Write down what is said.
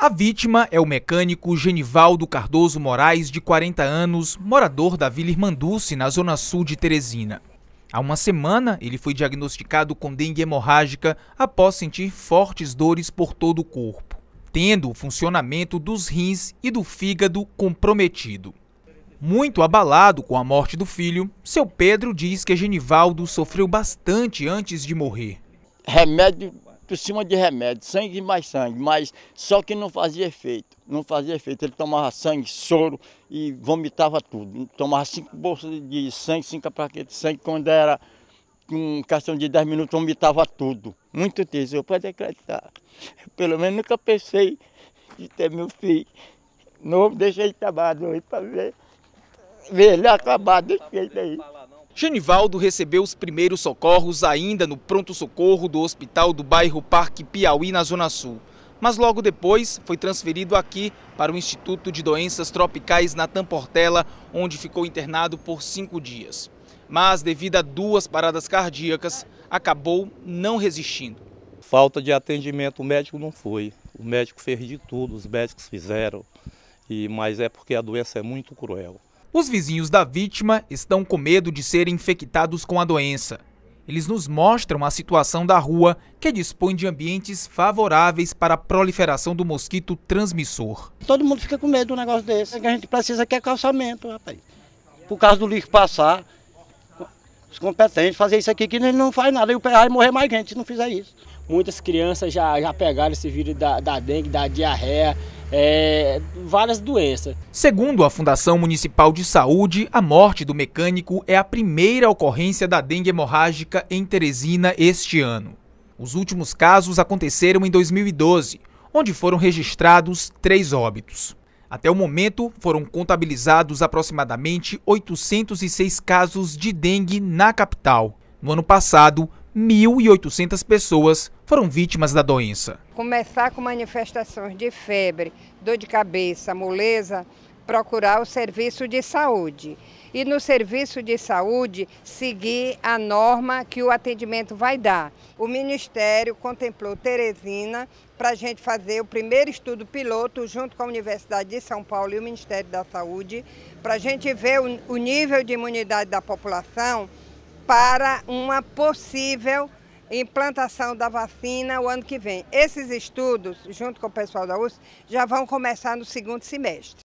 A vítima é o mecânico Genivaldo Cardoso Moraes, de 40 anos, morador da Vila Irmanduce, na zona sul de Teresina. Há uma semana, ele foi diagnosticado com dengue hemorrágica após sentir fortes dores por todo o corpo, tendo o funcionamento dos rins e do fígado comprometido. Muito abalado com a morte do filho, seu Pedro diz que Genivaldo sofreu bastante antes de morrer. Remédio por cima de remédio, sangue mais sangue, mas só que não fazia efeito, não fazia efeito. Ele tomava sangue, soro e vomitava tudo. Tomava cinco bolsas de sangue, cinco plaquetas de sangue, quando era um questão de dez minutos vomitava tudo. Muito eu posso acreditar. Pelo menos nunca pensei de ter meu filho. Não deixei acabado hoje para ver, ver ele acabado desse jeito aí. Genivaldo recebeu os primeiros socorros ainda no pronto-socorro do hospital do bairro Parque Piauí, na Zona Sul. Mas logo depois foi transferido aqui para o Instituto de Doenças Tropicais na Portela, onde ficou internado por cinco dias. Mas, devido a duas paradas cardíacas, acabou não resistindo. Falta de atendimento, o médico não foi. O médico fez de tudo, os médicos fizeram. E, mas é porque a doença é muito cruel. Os vizinhos da vítima estão com medo de serem infectados com a doença. Eles nos mostram a situação da rua, que dispõe de ambientes favoráveis para a proliferação do mosquito transmissor. Todo mundo fica com medo de um negócio desse. O que a gente precisa aqui é calçamento, rapaz. Por causa do lixo passar, os competentes fazer isso aqui que ele não faz nada. E o PA morrer mais gente se não fizer isso. Muitas crianças já, já pegaram esse vírus da, da dengue, da diarreia, é, várias doenças. Segundo a Fundação Municipal de Saúde, a morte do mecânico é a primeira ocorrência da dengue hemorrágica em Teresina este ano. Os últimos casos aconteceram em 2012, onde foram registrados três óbitos. Até o momento, foram contabilizados aproximadamente 806 casos de dengue na capital. No ano passado, 1.800 pessoas foram vítimas da doença. Começar com manifestações de febre, dor de cabeça, moleza, procurar o serviço de saúde. E no serviço de saúde, seguir a norma que o atendimento vai dar. O Ministério contemplou Teresina para a gente fazer o primeiro estudo piloto junto com a Universidade de São Paulo e o Ministério da Saúde, para a gente ver o, o nível de imunidade da população para uma possível implantação da vacina o ano que vem. Esses estudos, junto com o pessoal da USP, já vão começar no segundo semestre.